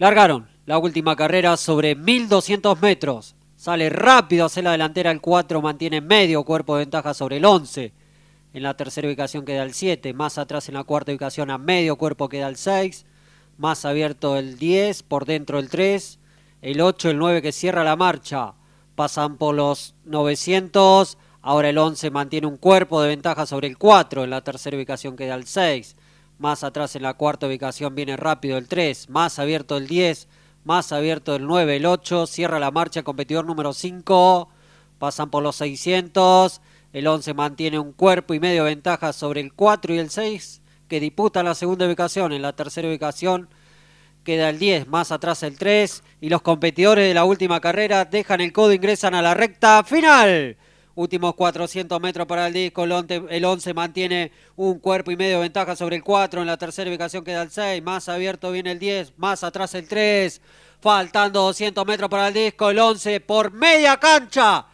Largaron la última carrera sobre 1200 metros. Sale rápido hacia la delantera el 4, mantiene medio cuerpo de ventaja sobre el 11. En la tercera ubicación queda el 7, más atrás en la cuarta ubicación a medio cuerpo queda el 6, más abierto el 10, por dentro el 3, el 8, el 9 que cierra la marcha. Pasan por los 900, ahora el 11 mantiene un cuerpo de ventaja sobre el 4, en la tercera ubicación queda el 6, más atrás en la cuarta ubicación viene rápido el 3, más abierto el 10, más abierto el 9, el 8, cierra la marcha competidor número 5, pasan por los 600, el 11 mantiene un cuerpo y medio ventaja sobre el 4 y el 6 que disputa la segunda ubicación, en la tercera ubicación queda el 10, más atrás el 3 y los competidores de la última carrera dejan el codo, ingresan a la recta final. Últimos 400 metros para el disco. El 11 mantiene un cuerpo y medio de ventaja sobre el 4. En la tercera ubicación queda el 6. Más abierto viene el 10. Más atrás el 3. Faltando 200 metros para el disco. El 11 por media cancha.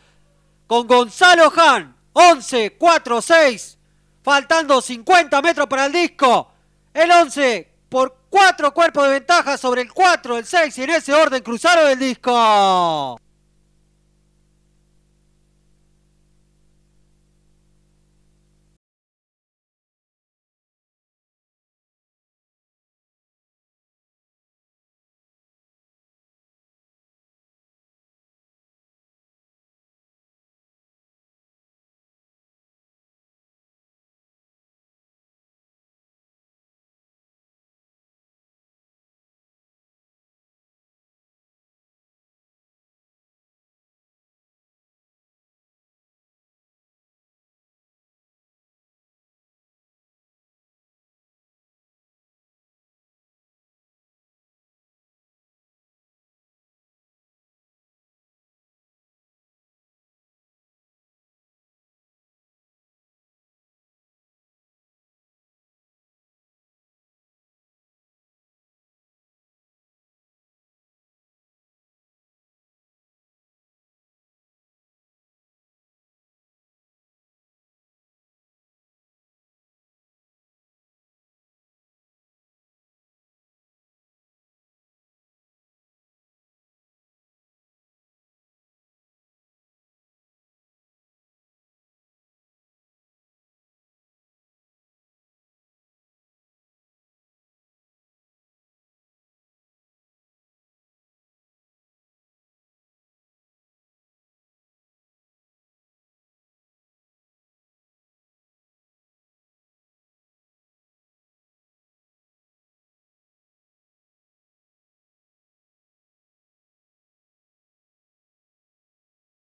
Con Gonzalo Han. 11, 4, 6. Faltando 50 metros para el disco. El 11 por cuatro cuerpos de ventaja sobre el 4, el 6 y en ese orden cruzaron el disco.